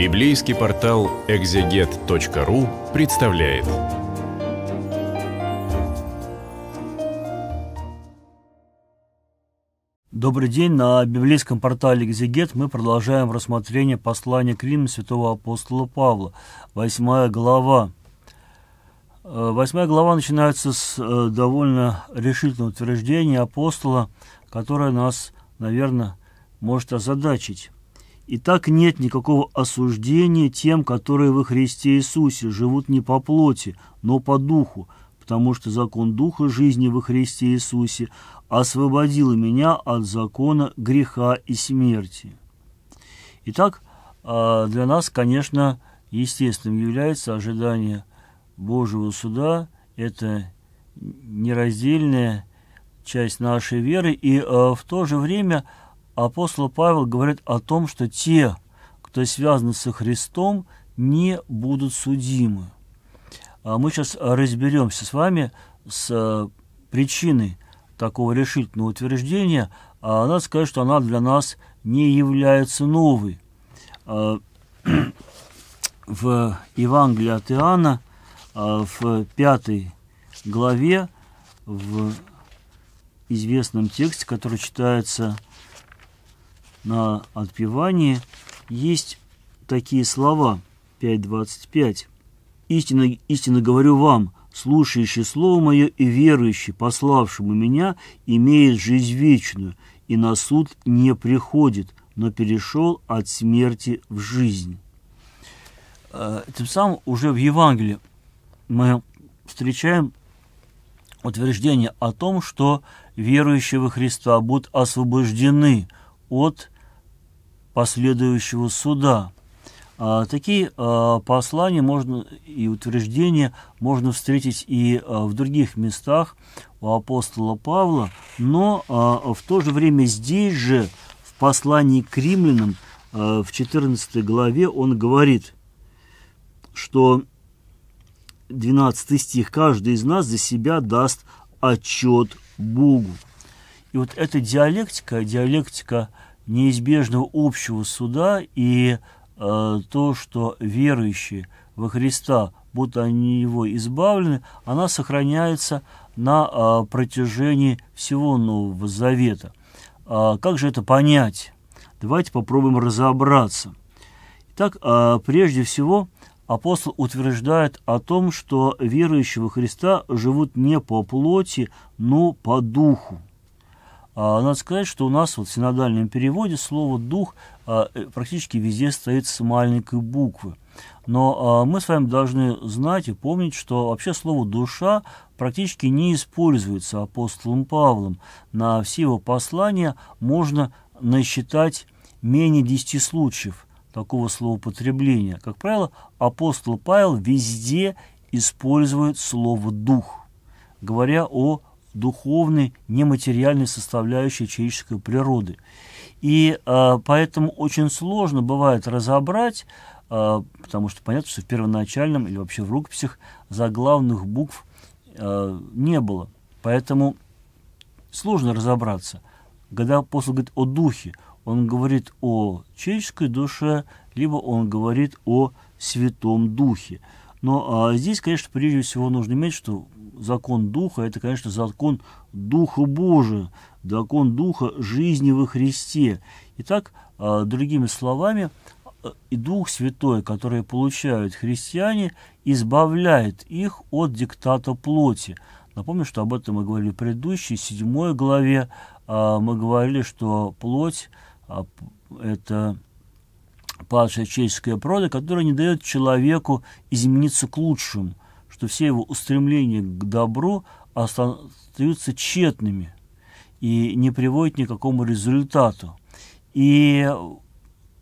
Библейский портал экзегет.ру представляет. Добрый день. На библейском портале «Экзегет» мы продолжаем рассмотрение послания к Риму святого апостола Павла, восьмая глава. Э, восьмая глава начинается с э, довольно решительного утверждения апостола, которое нас, наверное, может озадачить. И так нет никакого осуждения тем, которые во Христе Иисусе живут не по плоти, но по духу, потому что закон духа жизни во Христе Иисусе освободил меня от закона греха и смерти. Итак, а, для нас, конечно, естественным является ожидание Божьего суда. Это нераздельная часть нашей веры, и а, в то же время – апостол Павел говорит о том, что те, кто связаны со Христом, не будут судимы. А мы сейчас разберемся с вами с э, причиной такого решительного утверждения. А она скажет, что она для нас не является новой. А, в Евангелии от Иоанна, а, в пятой главе, в известном тексте, который читается – на отпевание есть такие слова 5.25. «Истинно, истинно говорю вам, слушающий слово мое и верующий, пославшему меня, имеет жизнь вечную, и на суд не приходит, но перешел от смерти в жизнь». Э, тем самым уже в Евангелии мы встречаем утверждение о том, что верующие во Христа будут освобождены – от последующего суда. А, такие а, послания можно, и утверждения можно встретить и а, в других местах у апостола Павла, но в то же время здесь же, в послании к римлянам, в 14 главе он говорит, что 12 стих «Каждый из нас за себя даст отчет Богу». И вот эта диалектика, диалектика неизбежного общего суда и э, то, что верующие во Христа, будто они его избавлены, она сохраняется на э, протяжении всего Нового Завета. Э, как же это понять? Давайте попробуем разобраться. Итак, э, прежде всего, апостол утверждает о том, что верующие во Христа живут не по плоти, но по духу. А, надо сказать, что у нас вот в синодальном переводе слово «дух» а, э, практически везде стоит с маленькой буквы. Но а, мы с вами должны знать и помнить, что вообще слово «душа» практически не используется апостолом Павлом. На все его послания можно насчитать менее десяти случаев такого словопотребления. Как правило, апостол Павел везде использует слово «дух», говоря о духовной, нематериальной составляющей человеческой природы. И э, поэтому очень сложно бывает разобрать, э, потому что понятно, что в первоначальном или вообще в рукописях заглавных букв э, не было. Поэтому сложно разобраться. Когда апостол говорит о духе, он говорит о человеческой душе, либо он говорит о Святом Духе. Но а, здесь, конечно, прежде всего нужно иметь, что закон Духа, это, конечно, закон Духа Божия, закон Духа жизни во Христе. Итак, а, другими словами, э, и Дух Святой, который получают христиане, избавляет их от диктата плоти. Напомню, что об этом мы говорили в предыдущей, седьмой главе. А, мы говорили, что плоть а, – это падшая человеческая природа, которая не дает человеку измениться к лучшему что все его устремления к добру остаются тщетными и не приводят ни к какому результату. И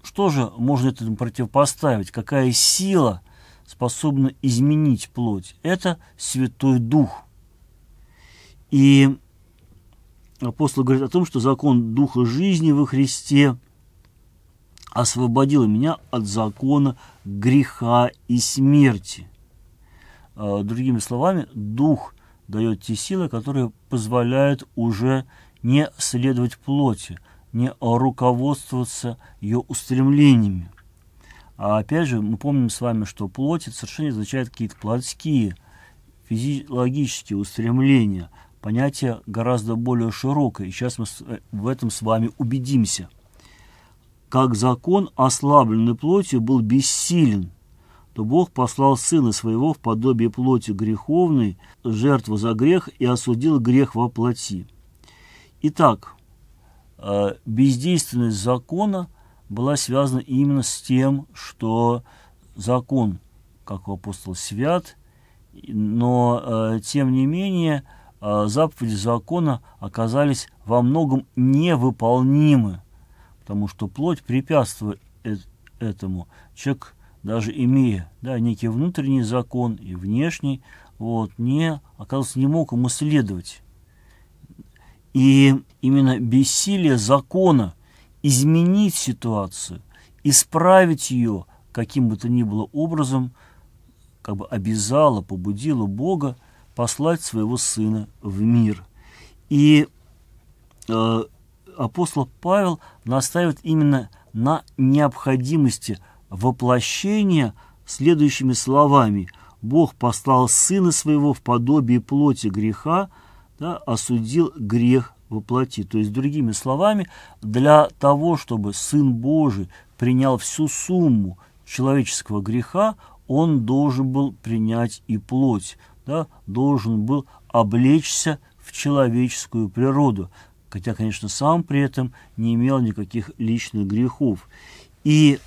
что же можно этому противопоставить? Какая сила способна изменить плоть? Это Святой Дух. И апостол говорит о том, что закон Духа жизни во Христе освободил меня от закона греха и смерти. Э, другими словами, дух дает те силы, которые позволяют уже не следовать плоти, не руководствоваться ее устремлениями. А опять же, мы помним с вами, что плоть это совершенно означает какие-то плотские, физиологические устремления. Понятие гораздо более широкое, и сейчас мы э, в этом с вами убедимся. Как закон, ослабленной плотью был бессилен – то Бог послал Сына Своего в подобие плоти греховной, жертву за грех и осудил грех во плоти. Итак, э, бездейственность закона была связана именно с тем, что закон, как у апостола, свят, но, э, тем не менее, э, заповеди закона оказались во многом невыполнимы, потому что плоть препятствует этому. Человек даже имея да, некий внутренний закон и внешний, вот, не, оказывается, не мог ему следовать И именно бессилие закона изменить ситуацию, исправить ее каким бы то ни было образом, как бы обязало, побудило Бога послать своего сына в мир. И э, апостол Павел настаивает именно на необходимости воплощение следующими словами. Бог послал Сына Своего в подобие плоти греха, да, осудил грех воплоти. То есть, другими словами, для того, чтобы Сын Божий принял всю сумму человеческого греха, он должен был принять и плоть, да, должен был облечься в человеческую природу, хотя, конечно, сам при этом не имел никаких личных грехов. И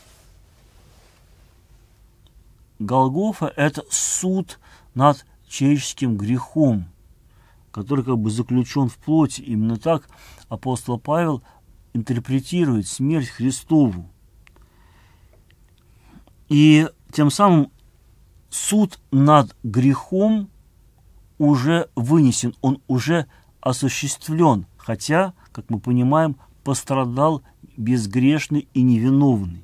Голгофа – это суд над человеческим грехом, который как бы заключен в плоти. Именно так апостол Павел интерпретирует смерть Христову. И тем самым суд над грехом уже вынесен, он уже осуществлен, хотя, как мы понимаем, пострадал безгрешный и невиновный.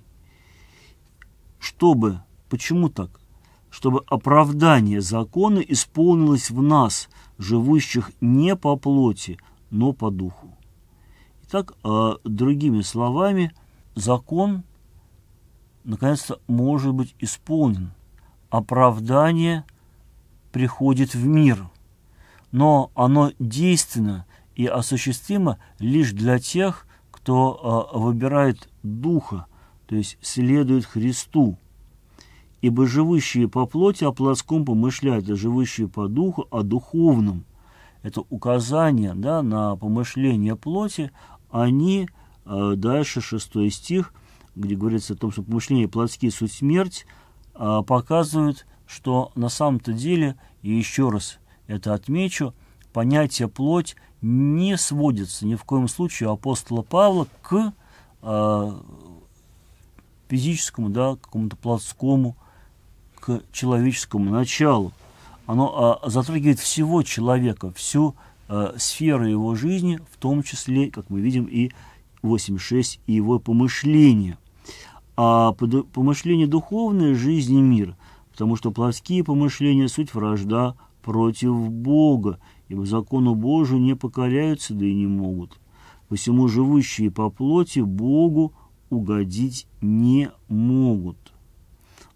Чтобы Почему так? Чтобы оправдание закона исполнилось в нас, живущих не по плоти, но по духу. Итак, а, другими словами, закон наконец-то может быть исполнен. Оправдание приходит в мир, но оно действенно и осуществимо лишь для тех, кто а, выбирает Духа, то есть следует Христу, Ибо живущие по плоти о а плотском помышляют, а живущие по духу о а духовном. Это указание да, на помышление плоти. Они, э, дальше шестой стих, где говорится о том, что помышление плотские суть смерть, э, показывают, что на самом-то деле, и еще раз это отмечу, понятие плоть не сводится ни в коем случае апостола Павла к э, физическому, да, какому-то плотскому человеческому началу. Оно а, затрагивает всего человека, всю а, сферу его жизни, в том числе, как мы видим, и 8.6, и его помышления. А помышления духовной жизни мир, потому что плотские помышления – суть вражда против Бога, ибо закону Божию не покоряются, да и не могут. Посему живущие по плоти Богу угодить не могут.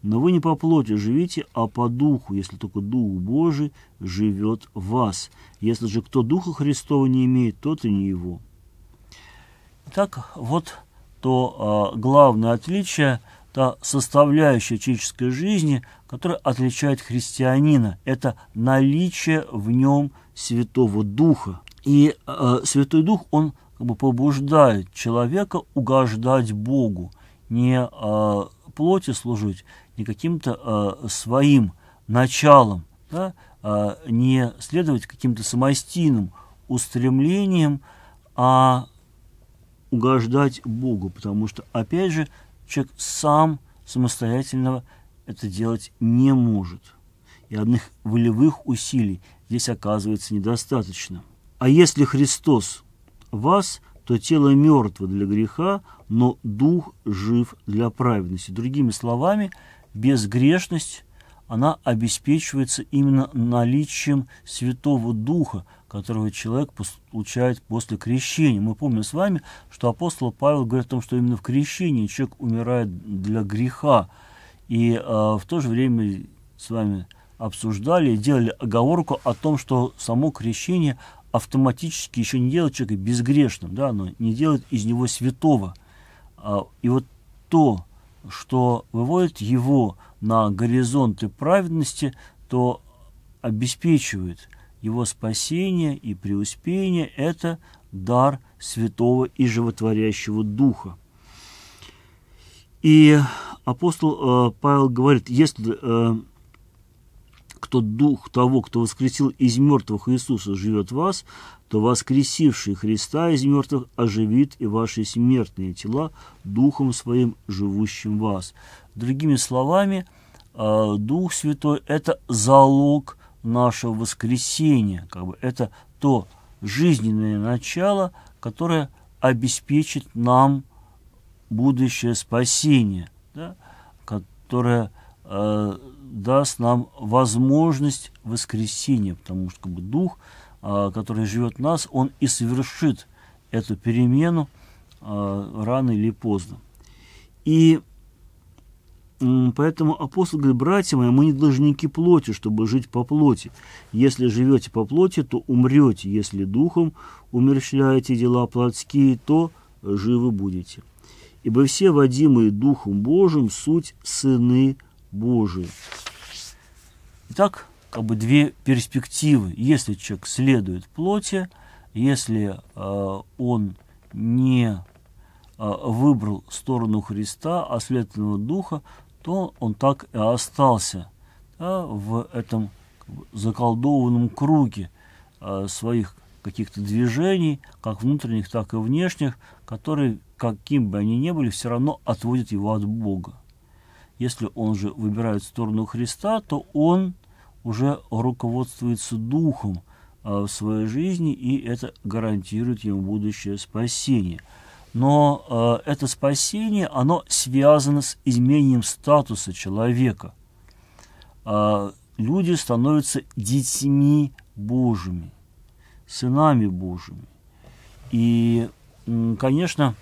Но вы не по плоти живите, а по духу, если только Дух Божий живет в вас. Если же кто Духа Христова не имеет, тот и не его. Итак, вот то э, главное отличие, та составляющая человеческой жизни, которая отличает христианина. Это наличие в нем Святого Духа. И э, Святой Дух, он как бы побуждает человека угождать Богу – не э, плоти служить, не каким-то э, своим началом, да, э, не следовать каким-то самостийным устремлениям, а угождать Богу, потому что, опять же, человек сам самостоятельного это делать не может. И одних волевых усилий здесь оказывается недостаточно. А если Христос вас – то тело мертво для греха, но дух жив для праведности. Другими словами, безгрешность, она обеспечивается именно наличием Святого Духа, которого человек получает после крещения. Мы помним с вами, что апостол Павел говорит о том, что именно в крещении человек умирает для греха. И э, в то же время с вами обсуждали и делали оговорку о том, что само крещение автоматически еще не делает человека безгрешным, да, но не делает из него святого. А, и вот то, что выводит его на горизонты праведности, то обеспечивает его спасение и преуспение – это дар святого и животворящего духа. И апостол э, Павел говорит, если э, кто дух того, кто воскресил из мертвых Иисуса, живет в вас, то воскресивший Христа из мертвых оживит и ваши смертные тела духом своим, живущим в вас. Другими словами, э, Дух Святой – это залог нашего воскресения, как бы это то жизненное начало, которое обеспечит нам будущее спасение, да, которое э, даст нам возможность воскресения, потому что как бы, Дух, э, который живет в нас, он и совершит эту перемену э, рано или поздно. И э, поэтому апостол говорит, братья мои, мы не должники плоти, чтобы жить по плоти. Если живете по плоти, то умрете. Если духом умерщвляете дела плотские, то живы будете. Ибо все, водимые Духом Божиим, суть сыны Божьи Божию. Итак, как бы две перспективы. Если человек следует плоти, если э, он не э, выбрал сторону Христа, а следственного духа, то он так и остался да, в этом как бы, заколдованном круге э, своих каких-то движений, как внутренних, так и внешних, которые, каким бы они ни были, все равно отводят его от Бога. Если он же выбирает сторону Христа, то он уже руководствуется духом э, в своей жизни, и это гарантирует ему будущее спасение. Но э, это спасение, оно связано с изменением статуса человека. Э, люди становятся детьми Божьими, сынами Божьими. И, конечно,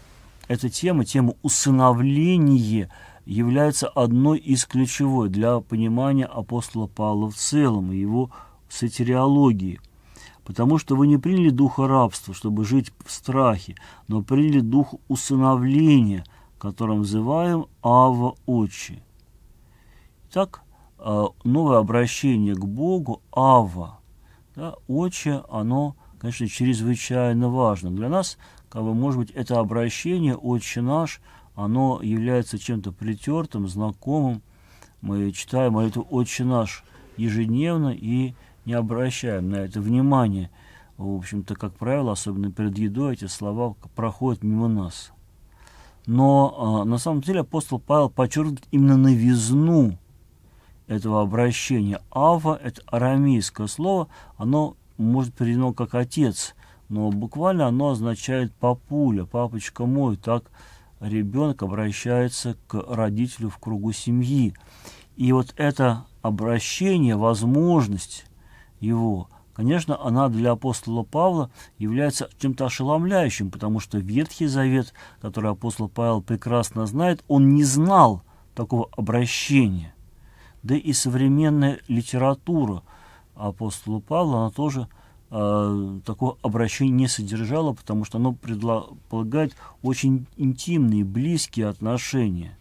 эта тема, тема усыновления – является одной из ключевой для понимания апостола Павла в целом и его сатириологии, потому что вы не приняли духа рабства, чтобы жить в страхе, но приняли дух усыновления, которым называем Ава Отче. Итак, э, новое обращение к Богу, Ава, да, Отче, оно, конечно, чрезвычайно важно. Для нас, как бы, может быть, это обращение, Отче наш – оно является чем-то притертым, знакомым. Мы читаем молитву а «Отче наш» ежедневно и не обращаем на это внимания. В общем-то, как правило, особенно перед едой, эти слова проходят мимо нас. Но э, на самом деле апостол Павел подчеркивает именно новизну этого обращения. Ава – это арамейское слово, оно может переведено как «отец», но буквально оно означает «папуля», «папочка мой», так ребенок обращается к родителю в кругу семьи. И вот это обращение, возможность его, конечно, она для апостола Павла является чем-то ошеломляющим, потому что Ветхий Завет, который апостол Павел прекрасно знает, он не знал такого обращения. Да и современная литература апостола Павла, она тоже – Э, такого обращения не содержало, потому что оно предполагает очень интимные, близкие отношения.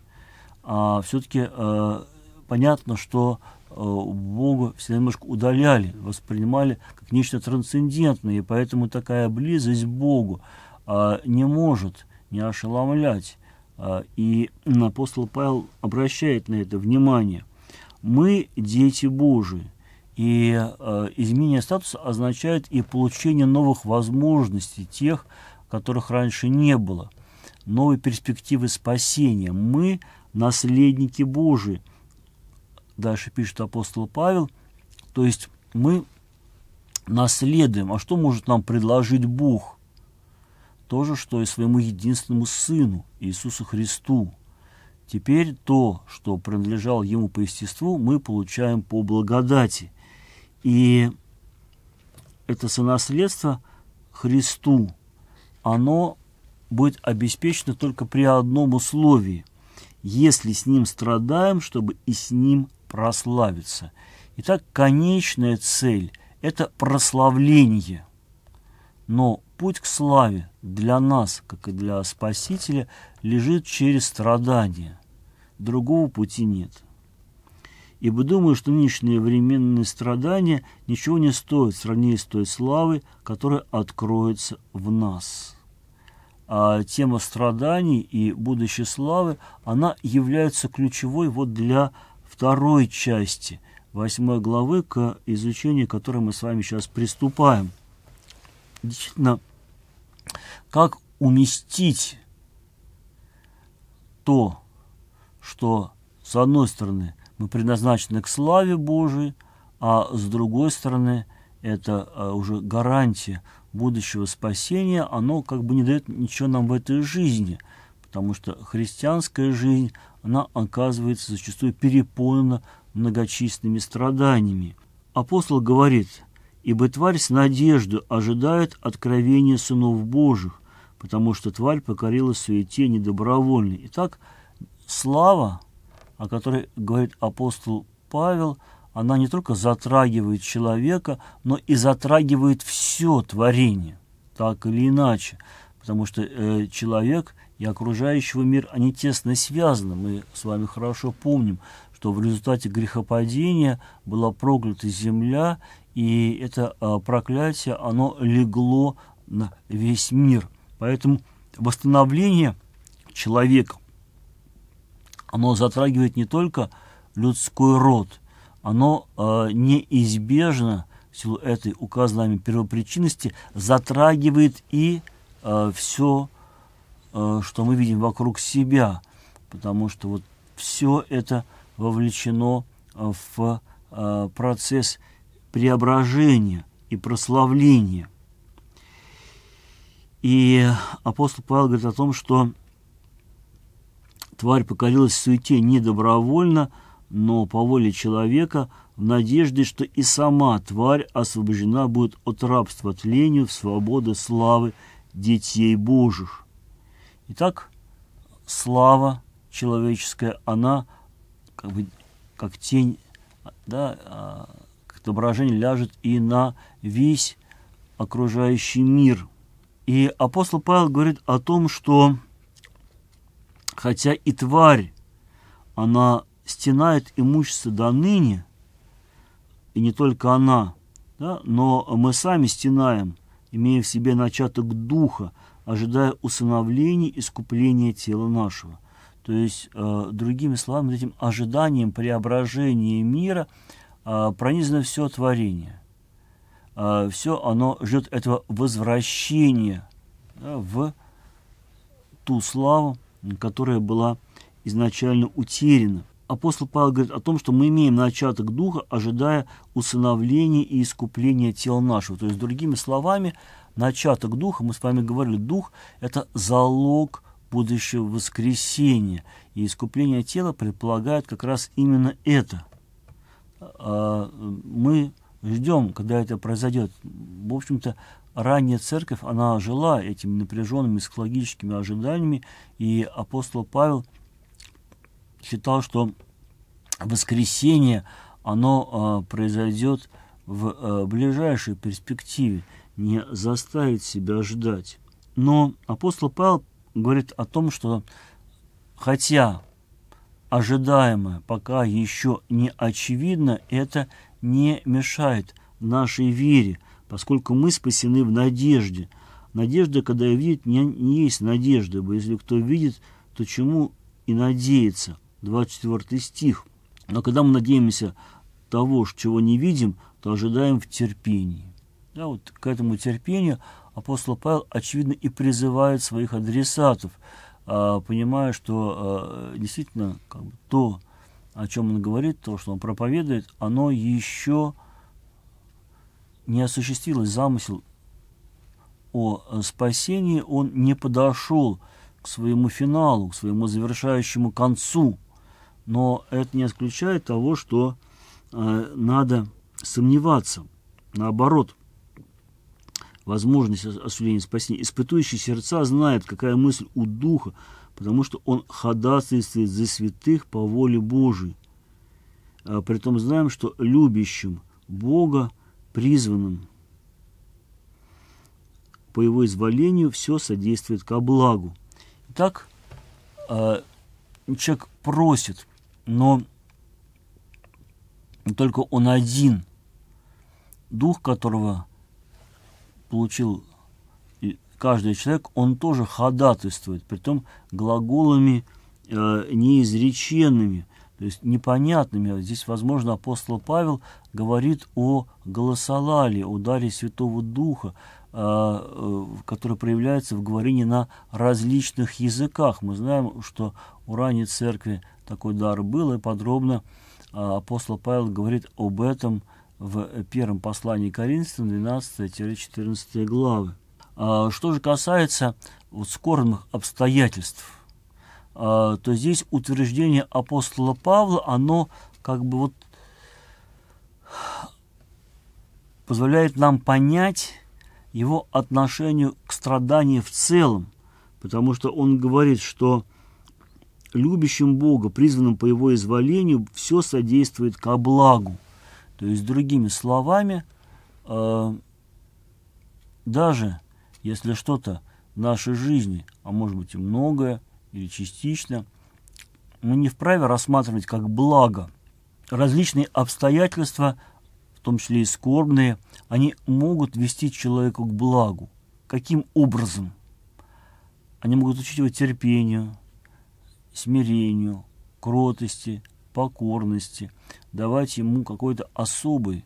А все-таки э, понятно, что э, Бога всегда немножко удаляли, воспринимали как нечто трансцендентное, и поэтому такая близость к Богу э, не может не ошеломлять. Э, и апостол Павел обращает на это внимание. «Мы – дети Божии, и э, изменение статуса означает и получение новых возможностей, тех, которых раньше не было, новые перспективы спасения. Мы наследники Божии, дальше пишет апостол Павел, то есть мы наследуем. А что может нам предложить Бог? То же, что и своему единственному Сыну, Иисусу Христу. Теперь то, что принадлежало Ему по естеству, мы получаем по благодати – и это сонаследство Христу, оно будет обеспечено только при одном условии. Если с ним страдаем, чтобы и с ним прославиться. Итак, конечная цель – это прославление. Но путь к славе для нас, как и для Спасителя, лежит через страдания. Другого пути нет ибо думаю, что нынешние временные страдания ничего не стоят в сравнении с той славой, которая откроется в нас. А тема страданий и будущей славы, она является ключевой вот для второй части восьмой главы, к изучению которой мы с вами сейчас приступаем. Действительно, как уместить то, что, с одной стороны, мы предназначены к славе Божией, а с другой стороны, это а, уже гарантия будущего спасения, оно как бы не дает ничего нам в этой жизни, потому что христианская жизнь, она оказывается зачастую переполнена многочисленными страданиями. Апостол говорит, «Ибо тварь с надеждой ожидает откровения сынов Божьих, потому что тварь покорила суете недобровольно». Итак, слава о которой говорит апостол Павел, она не только затрагивает человека, но и затрагивает все творение, так или иначе. Потому что э, человек и окружающего мир, они тесно связаны. Мы с вами хорошо помним, что в результате грехопадения была проклята земля, и это э, проклятие, оно легло на весь мир. Поэтому восстановление человека – оно затрагивает не только людской род, оно э, неизбежно, в силу этой указанной первопричинности, затрагивает и э, все, э, что мы видим вокруг себя, потому что вот все это вовлечено э, в э, процесс преображения и прославления. И апостол Павел говорит о том, что Тварь покорилась в суете недобровольно, но по воле человека, в надежде, что и сама тварь освобождена будет от рабства тлению в свободу славы детей Божьих. Итак, слава человеческая, она как бы как тень, да, а, как отображение ляжет и на весь окружающий мир. И апостол Павел говорит о том, что Хотя и тварь, она стенает имущество до ныне, и не только она, да, но мы сами стенаем, имея в себе начаток духа, ожидая усыновления, искупления тела нашего. То есть, э, другими словами, этим ожиданием преображения мира э, пронизано все творение. Э, все оно ждет этого возвращения да, в ту славу, которая была изначально утеряна. Апостол Павел говорит о том, что мы имеем начаток духа, ожидая усыновления и искупления тела нашего. То есть, другими словами, начаток духа, мы с вами говорили, дух – это залог будущего воскресения. И искупление тела предполагает как раз именно это. А, э, мы ждем, когда это произойдет. В общем-то, ранняя церковь, она жила этими напряженными психологическими ожиданиями, и апостол Павел считал, что воскресение, оно э, произойдет в э, ближайшей перспективе, не заставит себя ждать. Но апостол Павел говорит о том, что хотя ожидаемое пока еще не очевидно, это не мешает нашей вере – поскольку мы спасены в надежде. Надежда, когда видит, не, не есть надежда, ибо если кто видит, то чему и надеется. 24 стих. Но когда мы надеемся того, чего не видим, то ожидаем в терпении. Да, вот к этому терпению апостол Павел, очевидно, и призывает своих адресатов, а, понимая, что а, действительно как бы, то, о чем он говорит, то, что он проповедует, оно еще не осуществилось замысел о э, спасении, он не подошел к своему финалу, к своему завершающему концу. Но это не исключает того, что э, надо сомневаться. Наоборот, возможность осуждения спасения. Испытующий сердца знает, какая мысль у Духа, потому что он ходатайствует за святых по воле Божией. А притом знаем, что любящим Бога – призванным по его изволению все содействует ко благу. Итак, э, человек просит, но только он один, дух которого получил каждый человек, он тоже ходатайствует, притом глаголами э, неизреченными, то есть непонятными. Здесь, возможно, апостол Павел говорит о голосолале, о даре Святого Духа, а, э, который проявляется в говорении на различных языках. Мы знаем, что у ранней церкви такой дар был, и подробно а, апостол Павел говорит об этом в первом послании Коринфянам 12-14 главы. А, что же касается вот скорбных обстоятельств, а, то здесь утверждение апостола Павла, оно как бы вот позволяет нам понять его отношению к страданию в целом, потому что он говорит, что любящим Бога, призванным по его изволению, все содействует ко благу. То есть, другими словами, э, даже если что-то в нашей жизни, а может быть и многое, или частично, мы не вправе рассматривать как благо. Различные обстоятельства, в том числе и скорбные, они могут вести человека к благу. Каким образом? Они могут учить его терпению, смирению, кротости, покорности, давать ему какой-то особый,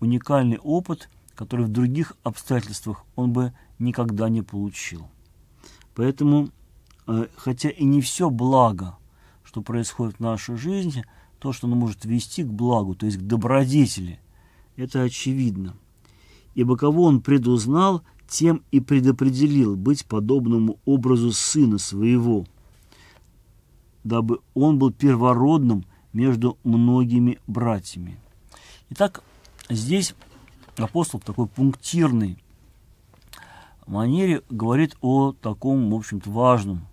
уникальный опыт, который в других обстоятельствах он бы никогда не получил. Поэтому Э, хотя и не все благо, что происходит в нашей жизни, то, что оно может вести к благу, то есть к добродетели. Это очевидно. Ибо кого он предузнал, тем и предопределил быть подобному образу сына своего, дабы он был первородным между многими братьями. Итак, здесь апостол в такой пунктирной манере говорит о таком, в общем-то, важном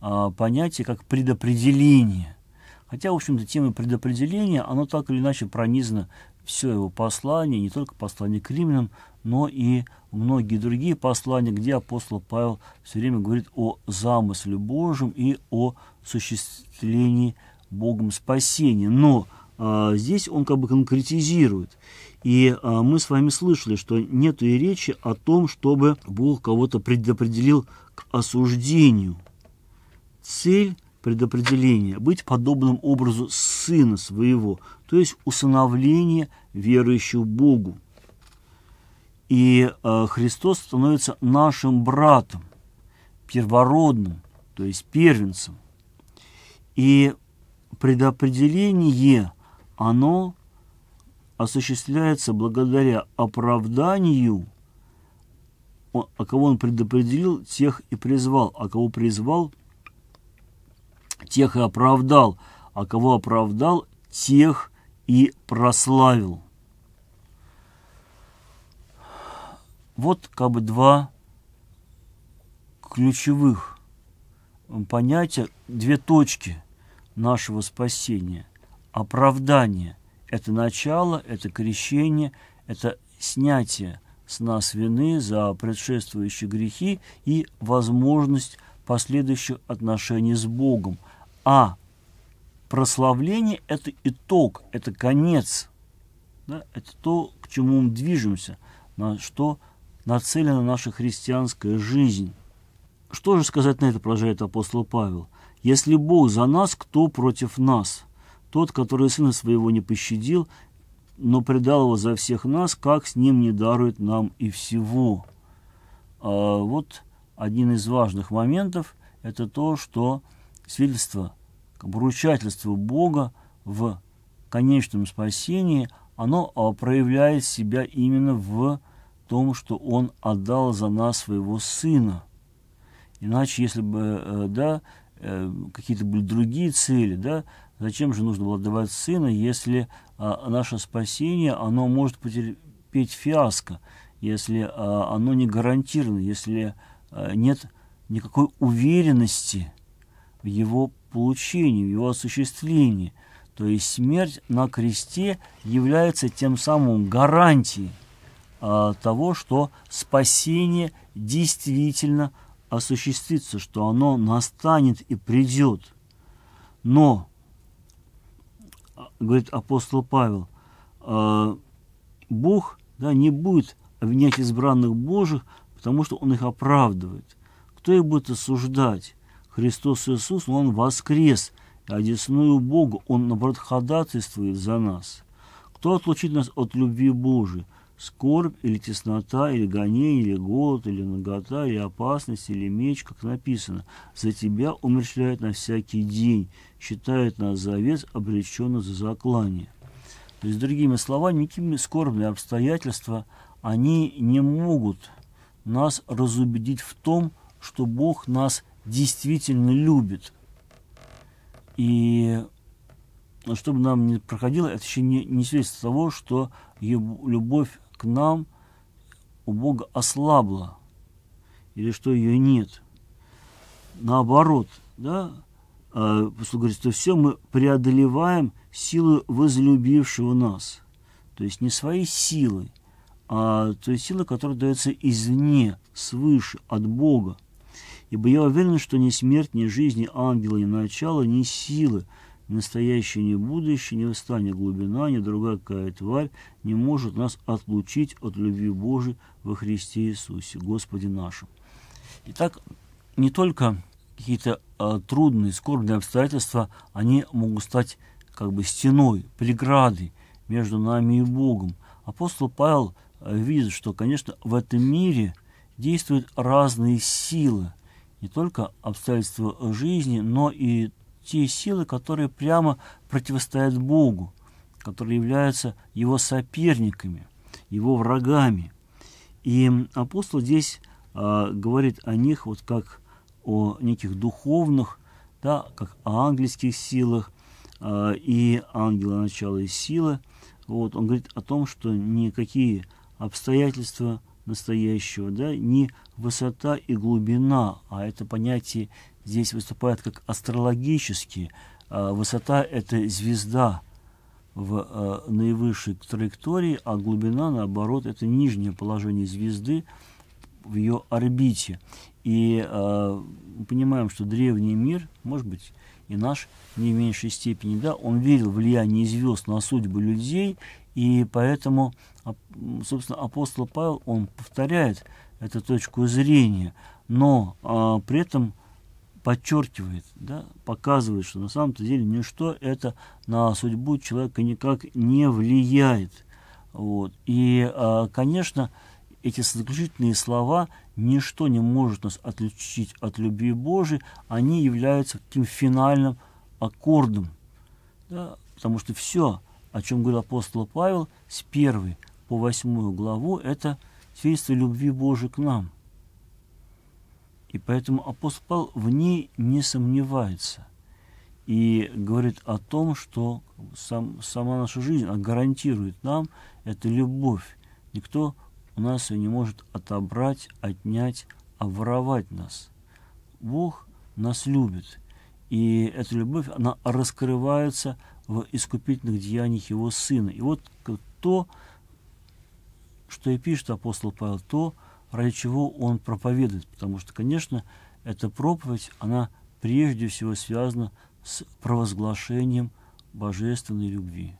а, понятие как предопределение. Хотя, в общем-то, тема предопределения, оно так или иначе пронизано все его послание, не только послание к римлянам, но и многие другие послания, где апостол Павел все время говорит о замысле Божьем и о осуществлении Богом спасения. Но а, здесь он как бы конкретизирует. И а, мы с вами слышали, что нет и речи о том, чтобы Бог кого-то предопределил к осуждению. Цель предопределения – быть подобным образу сына своего, то есть усыновление верующего Богу. И э, Христос становится нашим братом, первородным, то есть первенцем. И предопределение, оно осуществляется благодаря оправданию, он, а кого он предопределил, тех и призвал, а кого призвал – тех и оправдал, а кого оправдал, тех и прославил. Вот как бы два ключевых понятия, две точки нашего спасения. Оправдание – это начало, это крещение, это снятие с нас вины за предшествующие грехи и возможность последующих отношений с Богом, а прославление – это итог, это конец. Да? Это то, к чему мы движемся, на что нацелена наша христианская жизнь. Что же сказать на это, продолжает апостол Павел? «Если Бог за нас, кто против нас? Тот, который Сына Своего не пощадил, но предал его за всех нас, как с ним не дарует нам и всего». А, вот один из важных моментов – это то, что свидетельство как бы Бога в конечном спасении, оно а, проявляет себя именно в том, что Он отдал за нас своего Сына. Иначе, если бы, э, да, э, какие-то были другие цели, да, зачем же нужно было отдавать Сына, если а, наше спасение, оно может потерпеть фиаско, если а, оно не гарантировано, если нет никакой уверенности в его получению, его осуществлении. То есть смерть на кресте является тем самым гарантией э, того, что спасение действительно осуществится, что оно настанет и придет. Но, а, говорит апостол Павел, э, Бог да, не будет обвинять избранных Божьих, потому что Он их оправдывает. Кто их будет осуждать? Христос Иисус, Он воскрес, и одесную Богу Он, наоборот, ходатайствует за нас. Кто отлучит нас от любви Божией? Скорбь или теснота, или гонение, или голод, или нагота, или опасность, или меч, как написано. За тебя умерщвляют на всякий день, считает нас завес, обреченных за заклание. То есть, другими словами, никакими скорбные обстоятельства, они не могут нас разубедить в том, что Бог нас действительно любит. И ну, чтобы нам не проходило, это еще не, не свидетельство того, что любовь к нам у Бога ослабла, или что ее нет. Наоборот, да, э, Послу говорит, что все мы преодолеваем силы возлюбившего нас. То есть не своей силы а то есть силой, которая дается извне, свыше, от Бога ибо я уверен, что ни смерть, ни жизнь, ни ангела, ни начало, ни силы, ни настоящее, ни будущее, ни восстание глубина, ни другая какая тварь не может нас отлучить от любви Божией во Христе Иисусе, Господе нашим. Итак, не только какие-то э, трудные, скорбные обстоятельства, они могут стать как бы стеной, преградой между нами и Богом. Апостол Павел э, видит, что, конечно, в этом мире действуют разные силы – не только обстоятельства жизни, но и те силы, которые прямо противостоят Богу, которые являются его соперниками, его врагами. И апостол здесь э, говорит о них вот как о неких духовных, да, как о ангельских силах э, и ангела начала и силы. Вот, он говорит о том, что никакие обстоятельства настоящего, да, не высота и глубина, а это понятие здесь выступает как астрологические. А высота – это звезда в а, наивысшей траектории, а глубина, наоборот, это нижнее положение звезды в ее орбите. И а, мы понимаем, что древний мир, может быть, и наш не в меньшей степени, да, он верил в влияние звезд на судьбы людей и поэтому, собственно, апостол Павел, он повторяет эту точку зрения, но а, при этом подчеркивает, да, показывает, что на самом-то деле ничто это на судьбу человека никак не влияет. Вот. И, а, конечно, эти заключительные слова «ничто не может нас отличить от любви Божией», они являются таким финальным аккордом, да, потому что все – о чем говорил апостол Павел, с 1 по 8 главу, это свидетельство любви Божией к нам. И поэтому апостол Павел в ней не сомневается и говорит о том, что сам, сама наша жизнь гарантирует нам это любовь. Никто у нас ее не может отобрать, отнять, обворовать нас. Бог нас любит. И эта любовь, она раскрывается в искупительных деяниях его сына. И вот то, что и пишет апостол Павел, то, ради чего он проповедует. Потому что, конечно, эта проповедь, она прежде всего связана с провозглашением божественной любви.